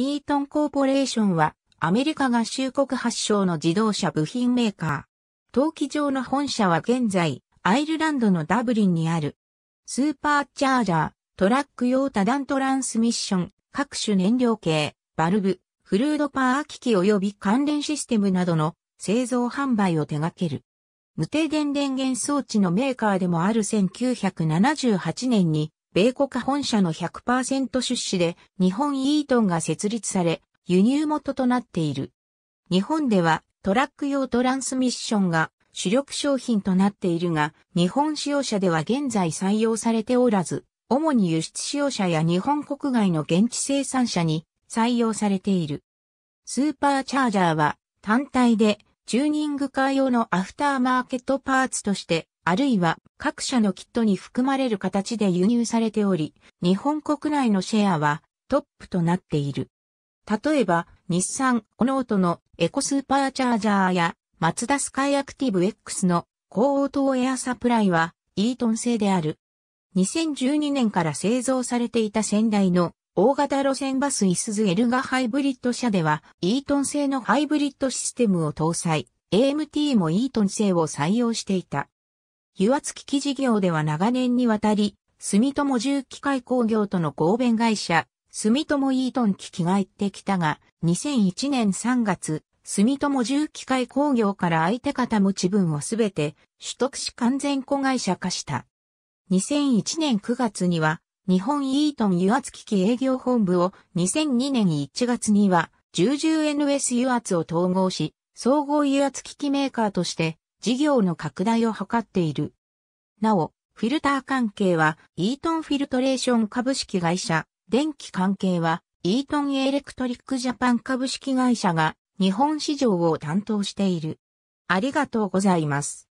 イートンコーポレーションはアメリカ合衆国発祥の自動車部品メーカー。陶器場の本社は現在、アイルランドのダブリンにある。スーパーチャージャー、トラック用多段トランスミッション、各種燃料系、バルブ、フルードパワー機器及び関連システムなどの製造販売を手掛ける。無停電電源装置のメーカーでもある1978年に米国本社の100%出資で日本イートンが設立され、輸入元となっている。日本ではトラック用トランスミッションが主力商品となっているが、日本使用者では現在採用されておらず、主に輸出使用者や日本国外の現地生産者に採用されている。スーパーチャージャーは単体でチューニングカー用のアフターマーケットパーツとしてあるいは各社のキットに含まれる形で輸入されており、日本国内のシェアはトップとなっている。例えば、日産、オノートのエコスーパーチャージャーや、マツダスカイアクティブ X の高応答エアサプライは、イートン製である。2012年から製造されていた先代の大型路線バスイスズエルガハイブリッド車では、イートン製のハイブリッドシステムを搭載、AMT もイートン製を採用していた。油圧機器事業では長年にわたり、住友重機械工業との合弁会社、住友イートン機器が行ってきたが、2001年3月、住友重機械工業から相手方持ち分をすべて取得し完全子会社化した。2001年9月には、日本イートン油圧機器営業本部を2002年1月には、重重。n s 油圧を統合し、総合油圧機器メーカーとして事業の拡大を図っている。なお、フィルター関係は、イートンフィルトレーション株式会社、電気関係は、イートンエレクトリックジャパン株式会社が、日本市場を担当している。ありがとうございます。